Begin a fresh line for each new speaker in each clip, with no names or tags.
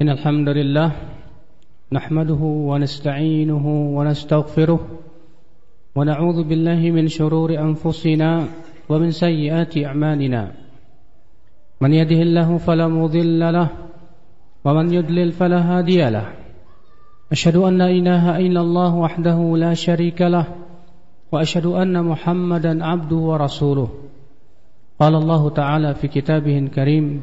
إن الحمد لله نحمده ونستعينه ونستغفره ونعوذ بالله من شرور أنفسنا ومن سيئات أعمالنا من يده الله فلا مضل له ومن يدلل فلا هادي له أشهد أن لا إله إلا الله وحده لا شريك له وأشهد أن محمدا عبده ورسوله قال الله تعالى في كتابه الكريم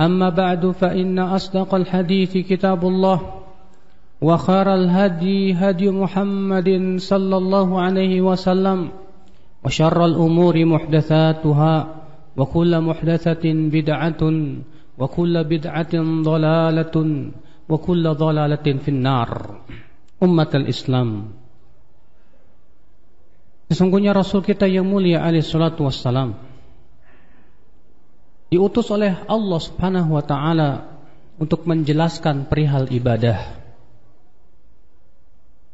أما بعد فإن أصدق الحديث كتاب الله وخير الهدي هدي محمد صلى الله عليه وسلم وشر الأمور محدثاتها وكل محدثة بدعة وكل بدعة ضلالة وكل ضلالة في النار أمة الإسلام Sesungguhnya Rasul kita yang mulia alaih salatu wassalam diutus oleh Allah Subhanahu wa taala untuk menjelaskan perihal ibadah.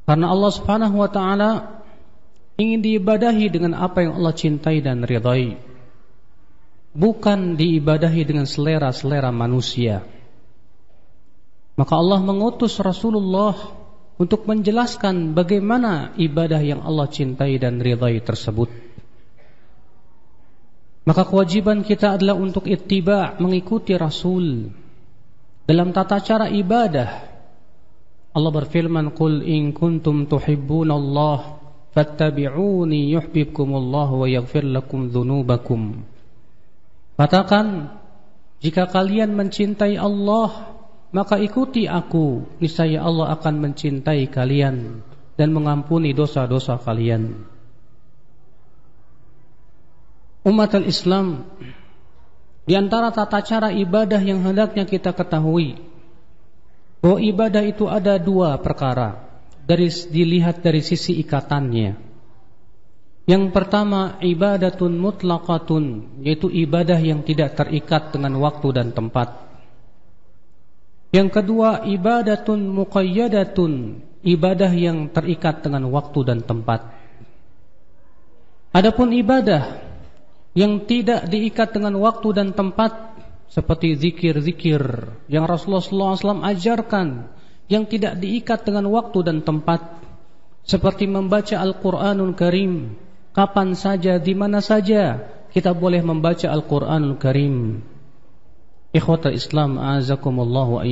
Karena Allah Subhanahu wa taala ingin diibadahi dengan apa yang Allah cintai dan ridhai. Bukan diibadahi dengan selera-selera manusia. Maka Allah mengutus Rasulullah untuk menjelaskan bagaimana ibadah yang Allah cintai dan ridhai tersebut. Maka kewajiban kita adalah untuk ittiba mengikuti Rasul dalam tata cara ibadah. Allah berfirman, "Qul in kuntum tuhibbuna Allah fattabi'uni yuhibbukumullah wa yaghfir lakum dzunubakum." Katakan, jika kalian mencintai Allah, maka ikuti aku, niscaya Allah akan mencintai kalian dan mengampuni dosa-dosa kalian umat Islam di antara tata cara ibadah yang hendaknya kita ketahui bahwa ibadah itu ada dua perkara dari dilihat dari sisi ikatannya. Yang pertama ibadatun mutlaqatun yaitu ibadah yang tidak terikat dengan waktu dan tempat. Yang kedua ibadatun muqayyadatun ibadah yang terikat dengan waktu dan tempat. Adapun ibadah yang tidak diikat dengan waktu dan tempat seperti zikir-zikir yang Rasulullah SAW ajarkan yang tidak diikat dengan waktu dan tempat seperti membaca Al-Qur'anul Karim kapan saja di mana saja kita boleh membaca Al-Qur'anul Karim ikhwata Islam azakumullah wa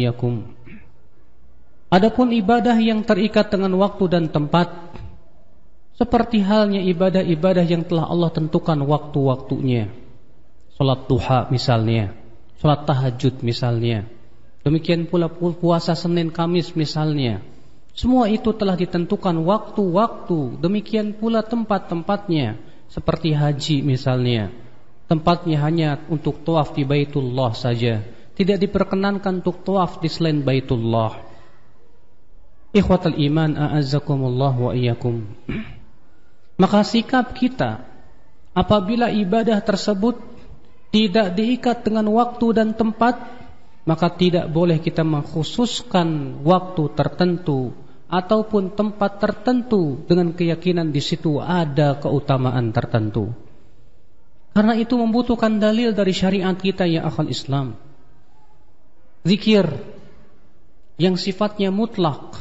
adapun ibadah yang terikat dengan waktu dan tempat seperti halnya ibadah-ibadah yang telah Allah tentukan waktu-waktunya. Salat duha misalnya, salat tahajud misalnya. Demikian pula puasa Senin Kamis misalnya. Semua itu telah ditentukan waktu-waktu, demikian pula tempat-tempatnya seperti haji misalnya. Tempatnya hanya untuk tawaf di Baitullah saja, tidak diperkenankan untuk tawaf di selain Baitullah. Ikhwatal iman a'azzakumullah wa iyyakum. Maka sikap kita apabila ibadah tersebut tidak diikat dengan waktu dan tempat, maka tidak boleh kita mengkhususkan waktu tertentu ataupun tempat tertentu dengan keyakinan di situ ada keutamaan tertentu. Karena itu membutuhkan dalil dari syariat kita ya akal Islam. Zikir yang sifatnya mutlak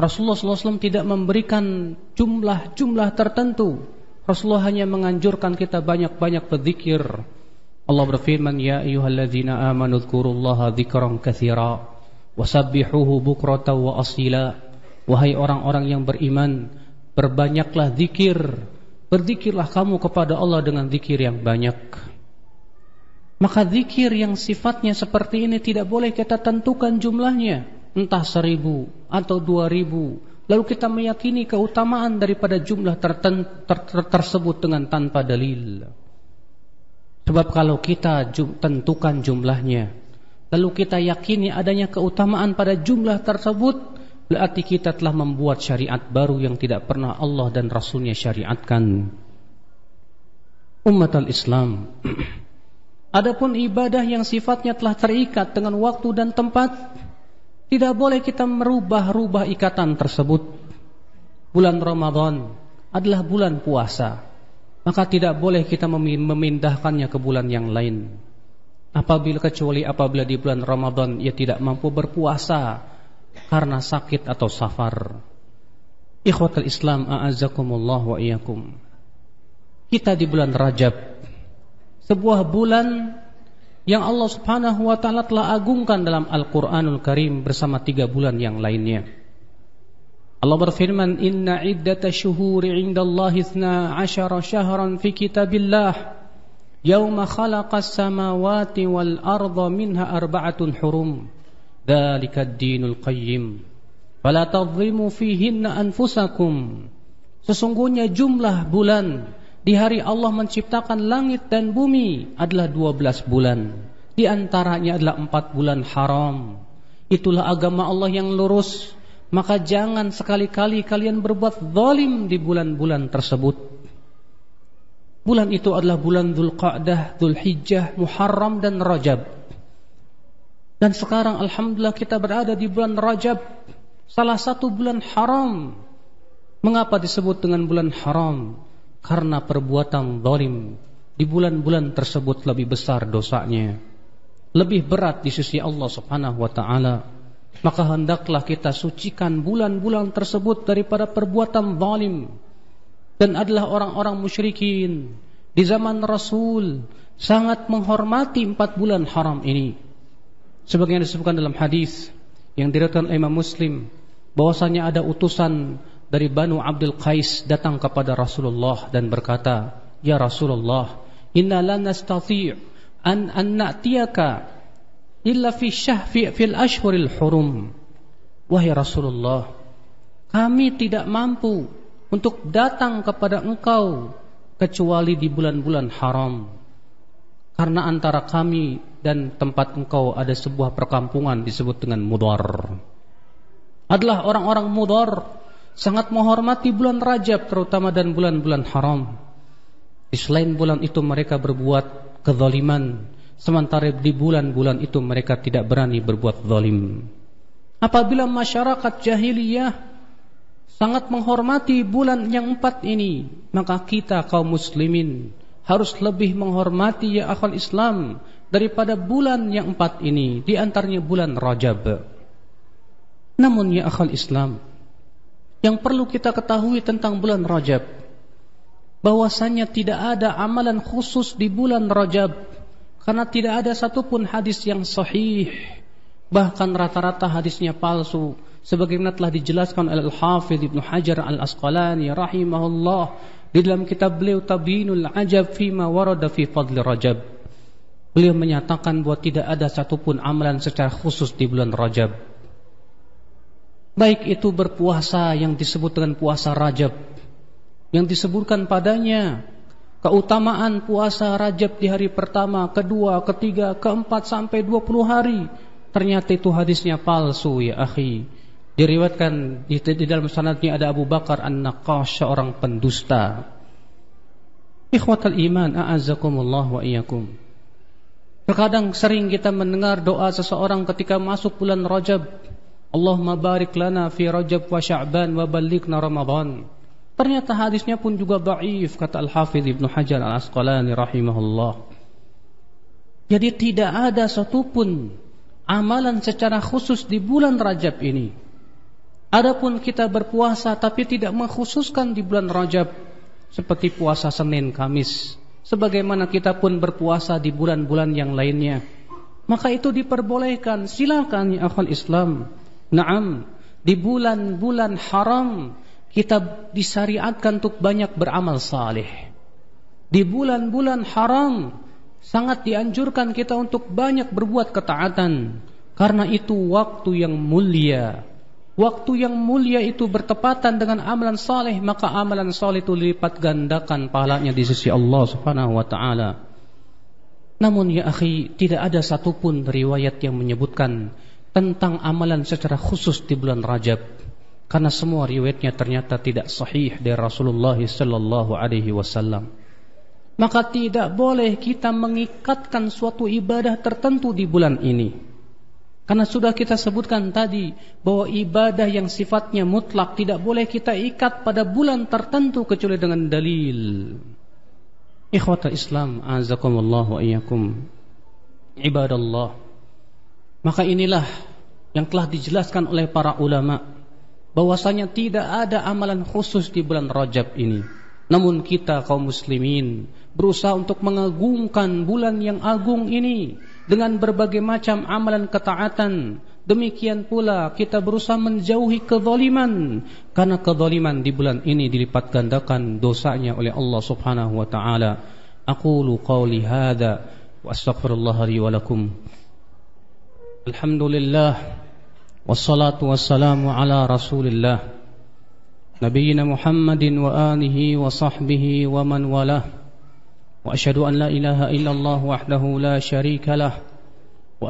Rasulullah SAW tidak memberikan jumlah-jumlah tertentu. Rasulullah hanya menganjurkan kita banyak-banyak berzikir. Allah berfirman, "Ya ayyuhalladzina amanu dhkurullaha dhikran kathira. wasabbihuhu bukrata wa asila." Wahai orang-orang yang beriman, berbanyaklah zikir. Berzikirlah kamu kepada Allah dengan zikir yang banyak. Maka zikir yang sifatnya seperti ini tidak boleh kita tentukan jumlahnya entah seribu atau dua ribu, lalu kita meyakini keutamaan daripada jumlah terten, ter, tersebut dengan tanpa dalil. Sebab kalau kita jum, tentukan jumlahnya, lalu kita yakini adanya keutamaan pada jumlah tersebut, berarti kita telah membuat syariat baru yang tidak pernah Allah dan Rasulnya syariatkan. Umat al-Islam Adapun ibadah yang sifatnya telah terikat dengan waktu dan tempat tidak boleh kita merubah-rubah ikatan tersebut. Bulan Ramadan adalah bulan puasa. Maka tidak boleh kita memindahkannya ke bulan yang lain. Apabila kecuali apabila di bulan Ramadan ia tidak mampu berpuasa karena sakit atau safar. Ikhwatul Islam a'azzakumullah wa iyyakum. Kita di bulan Rajab sebuah bulan yang Allah Subhanahu wa taala telah agungkan dalam Al-Qur'anul Karim bersama tiga bulan yang lainnya. Allah berfirman, "Inna iddatasy 'indallahi 12 syahran fi kitabillah." Yauma khalaqas samawati wal arda minha arba'atun hurum. Dzalika ad-dinul qayyim. Fala tadhlimu Sesungguhnya jumlah bulan di hari Allah menciptakan langit dan bumi adalah 12 bulan. Di antaranya adalah 4 bulan haram. Itulah agama Allah yang lurus. Maka jangan sekali-kali kalian berbuat zalim di bulan-bulan tersebut. Bulan itu adalah bulan Dzulqa'dah, Dzulhijjah, Muharram dan Rajab. Dan sekarang alhamdulillah kita berada di bulan Rajab, salah satu bulan haram. Mengapa disebut dengan bulan haram? karena perbuatan zalim di bulan-bulan tersebut lebih besar dosanya lebih berat di sisi Allah Subhanahu wa taala maka hendaklah kita sucikan bulan-bulan tersebut daripada perbuatan zalim dan adalah orang-orang musyrikin di zaman Rasul sangat menghormati empat bulan haram ini sebagian disebutkan dalam hadis yang diriwayatkan Imam Muslim bahwasanya ada utusan dari Banu Abdul Qais datang kepada Rasulullah dan berkata, "Ya Rasulullah, inna la nastati' an an na'tiyaka illa fi syahfi fil ashhuril hurum." Wahai Rasulullah, kami tidak mampu untuk datang kepada engkau kecuali di bulan-bulan haram. Karena antara kami dan tempat engkau ada sebuah perkampungan disebut dengan Mudar. Adalah orang-orang Mudar sangat menghormati bulan Rajab terutama dan bulan-bulan haram. Di selain bulan itu mereka berbuat kezaliman, sementara di bulan-bulan itu mereka tidak berani berbuat zalim. Apabila masyarakat jahiliyah sangat menghormati bulan yang empat ini, maka kita kaum muslimin harus lebih menghormati ya akhwal Islam daripada bulan yang empat ini, di antaranya bulan Rajab. Namun ya akhwal Islam, yang perlu kita ketahui tentang bulan Rajab bahwasanya tidak ada amalan khusus di bulan Rajab karena tidak ada satupun hadis yang sahih bahkan rata-rata hadisnya palsu sebagaimana telah dijelaskan oleh Al-Hafidz Ibnu Hajar Al-Asqalani rahimahullah di dalam kitab beliau Tabinul Ajab ma warada fi fadli Rajab beliau menyatakan bahwa tidak ada satupun amalan secara khusus di bulan Rajab Baik itu berpuasa yang disebut dengan puasa Rajab yang disebutkan padanya keutamaan puasa Rajab di hari pertama, kedua, ketiga, keempat sampai dua puluh hari. Ternyata itu hadisnya palsu ya akhi. Diriwatkan di, di dalam sanadnya ada Abu Bakar An-Naqash seorang pendusta. Ikhwatal iman a'azakumullah wa iyakum Terkadang sering kita mendengar doa seseorang ketika masuk bulan Rajab Allahumma barik lana fi Rajab wa Sya'ban wa balikna Ramadhan. Ternyata hadisnya pun juga dhaif kata al Hafidh Ibn Hajar Al-Asqalani rahimahullah. Jadi tidak ada satupun amalan secara khusus di bulan Rajab ini. Adapun kita berpuasa tapi tidak mengkhususkan di bulan Rajab seperti puasa Senin, Kamis, sebagaimana kita pun berpuasa di bulan-bulan yang lainnya. Maka itu diperbolehkan. Silakan ya akhwal Islam. Naam, di bulan-bulan haram kita disyariatkan untuk banyak beramal saleh. Di bulan-bulan haram sangat dianjurkan kita untuk banyak berbuat ketaatan karena itu waktu yang mulia. Waktu yang mulia itu bertepatan dengan amalan saleh, maka amalan saleh itu lipat gandakan pahalanya di sisi Allah Subhanahu wa taala. Namun ya akhi, tidak ada satupun riwayat yang menyebutkan tentang amalan secara khusus di bulan Rajab karena semua riwayatnya ternyata tidak sahih dari Rasulullah sallallahu alaihi wasallam. Maka tidak boleh kita mengikatkan suatu ibadah tertentu di bulan ini. Karena sudah kita sebutkan tadi bahwa ibadah yang sifatnya mutlak tidak boleh kita ikat pada bulan tertentu kecuali dengan dalil. Ikhwata Islam, azakumullah wa iyyakum. Ibadallah. Maka inilah yang telah dijelaskan oleh para ulama bahwasanya tidak ada amalan khusus di bulan Rajab ini. Namun kita kaum muslimin berusaha untuk mengagungkan bulan yang agung ini dengan berbagai macam amalan ketaatan. Demikian pula kita berusaha menjauhi kezaliman karena kezaliman di bulan ini dilipat gandakan dosanya oleh Allah Subhanahu wa taala. Aqulu qawli hadza wa astaghfirullah li wa lakum. Alhamdulillah Wassalatu wassalamu ala rasulillah Nabiina Muhammadin wa anihi wa sahbihi wa man Wa ashadu an la ilaha illallah wahdahu la sharika Wa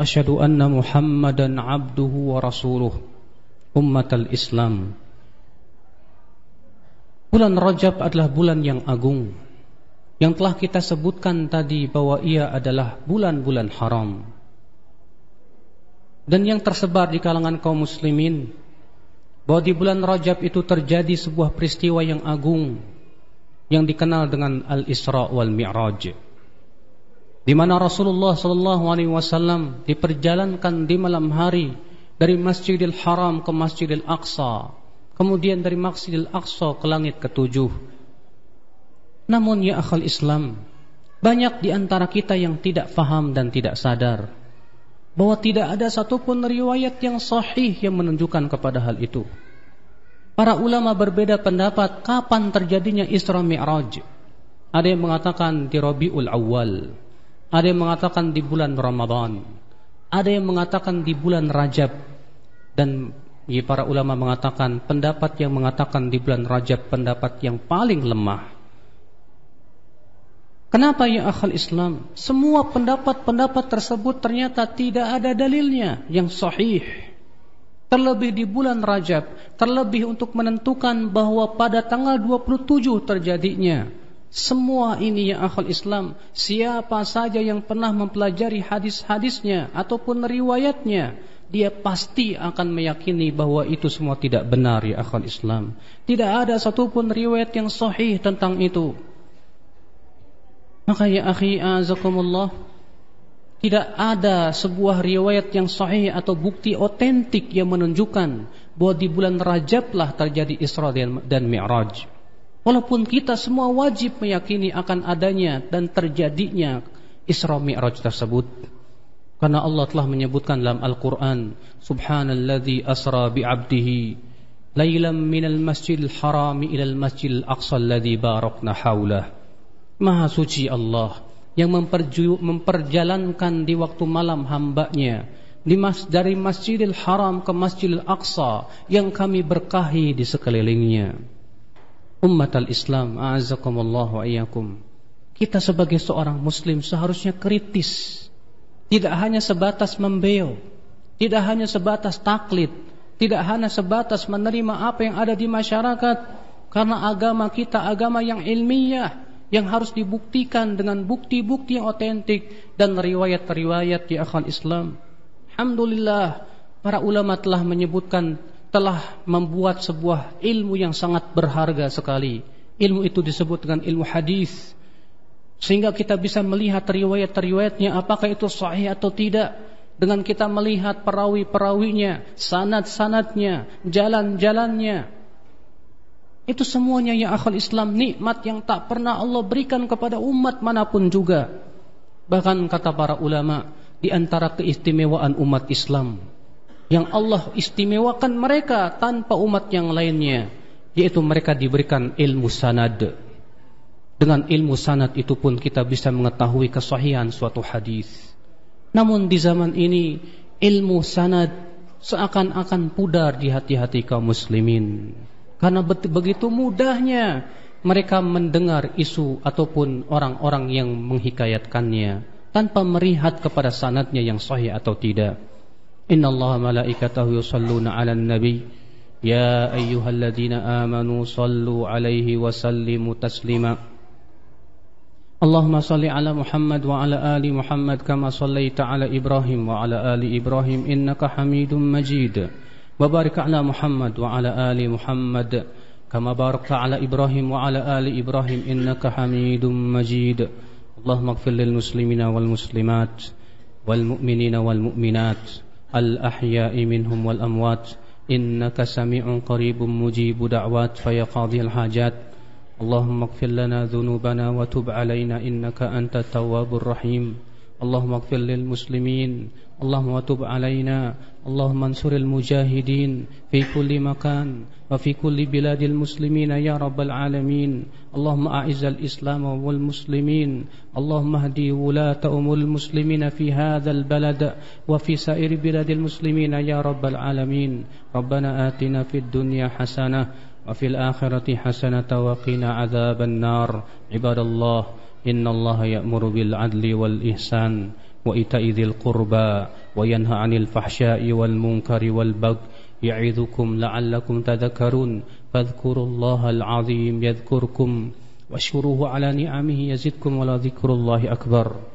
ashadu anna Muhammadan abduhu wa rasuluh Ummatal Islam Bulan Rajab adalah bulan yang agung Yang telah kita sebutkan tadi bahwa ia adalah bulan Bulan haram dan yang tersebar di kalangan kaum muslimin bahwa di bulan Rajab itu terjadi sebuah peristiwa yang agung yang dikenal dengan Al-Isra wal Mi'raj. Di mana Rasulullah sallallahu alaihi wasallam diperjalankan di malam hari dari Masjidil Haram ke Masjidil Aqsa, kemudian dari Masjidil Aqsa ke langit ketujuh. Namun ya akhal Islam, banyak di antara kita yang tidak faham dan tidak sadar bahwa tidak ada satupun riwayat yang sahih yang menunjukkan kepada hal itu. Para ulama berbeda pendapat kapan terjadinya Isra Mi'raj. Ada yang mengatakan di Rabiul Awal, ada yang mengatakan di bulan Ramadan, ada yang mengatakan di bulan Rajab dan para ulama mengatakan pendapat yang mengatakan di bulan Rajab pendapat yang paling lemah. Kenapa ya akhal Islam? Semua pendapat-pendapat tersebut ternyata tidak ada dalilnya yang sahih. Terlebih di bulan Rajab, terlebih untuk menentukan bahwa pada tanggal 27 terjadinya. Semua ini ya akhal Islam, siapa saja yang pernah mempelajari hadis-hadisnya ataupun riwayatnya, dia pasti akan meyakini bahwa itu semua tidak benar ya akhal Islam. Tidak ada satupun riwayat yang sahih tentang itu. Maka ya akhi azakumullah Tidak ada sebuah riwayat yang sahih atau bukti otentik yang menunjukkan bahwa di bulan Rajablah terjadi Isra dan, Mi'raj. Walaupun kita semua wajib meyakini akan adanya dan terjadinya Isra Mi'raj tersebut. Karena Allah telah menyebutkan dalam Al-Quran Subhanalladzi asra bi'abdihi Lailam minal masjidil harami ilal masjidil aqsa alladzi barakna hawlah Maha suci Allah yang memperjalankan di waktu malam hambanya di mas, dari Masjidil Haram ke Masjidil Aqsa yang kami berkahi di sekelilingnya. Ummat al-Islam, a'azakumullah wa Kita sebagai seorang muslim seharusnya kritis. Tidak hanya sebatas membeo, tidak hanya sebatas taklid, tidak hanya sebatas menerima apa yang ada di masyarakat karena agama kita agama yang ilmiah, yang harus dibuktikan dengan bukti-bukti yang otentik dan riwayat-riwayat di akhwan Islam. Alhamdulillah, para ulama telah menyebutkan telah membuat sebuah ilmu yang sangat berharga sekali. Ilmu itu disebut dengan ilmu hadis. Sehingga kita bisa melihat riwayat-riwayatnya apakah itu sahih atau tidak dengan kita melihat perawi-perawinya, sanad-sanadnya, jalan-jalannya, itu semuanya yang akhal Islam nikmat yang tak pernah Allah berikan kepada umat manapun juga. Bahkan kata para ulama di antara keistimewaan umat Islam yang Allah istimewakan mereka tanpa umat yang lainnya yaitu mereka diberikan ilmu sanad. Dengan ilmu sanad itu pun kita bisa mengetahui kesahihan suatu hadis. Namun di zaman ini ilmu sanad seakan-akan pudar di hati-hati kaum muslimin. Karena begitu mudahnya mereka mendengar isu ataupun orang-orang yang menghikayatkannya tanpa melihat kepada sanatnya yang sahih atau tidak. Inna Allah malaikatahu yusalluna ala nabi Ya ayyuhalladzina amanu sallu alaihi wa sallimu taslima Allahumma salli ala Muhammad wa ala ali Muhammad kama sallaita ala Ibrahim wa ala ali Ibrahim innaka Hamidum Majid. وبارك على محمد وعلى آل محمد كما باركت على إبراهيم وعلى آل إبراهيم إنك حميد مجيد اللهم اغفر للمسلمين والمسلمات والمؤمنين والمؤمنات الأحياء منهم والأموات إنك سميع قريب مجيب دعوات فيقاضي الحاجات اللهم اغفر لنا ذنوبنا وتب علينا إنك أنت التواب الرحيم اللهم اغفر للمسلمين اللهم وتب علينا اللهم انصر المجاهدين في كل مكان وفي كل بلاد المسلمين يا رب العالمين اللهم أعز الإسلام والمسلمين اللهم اهدي ولاة أمور المسلمين في هذا البلد وفي سائر بلاد المسلمين يا رب العالمين ربنا آتنا في الدنيا حسنة وفي الآخرة حسنة وقنا عذاب النار عباد الله إن الله يأمر بالعدل والإحسان وإيتاء ذي القربى وينهى عن الفحشاء والمنكر والبغي يعظكم لعلكم تذكرون فاذكروا الله العظيم يذكركم واشكروه على نعمه يزدكم ولذكر الله أكبر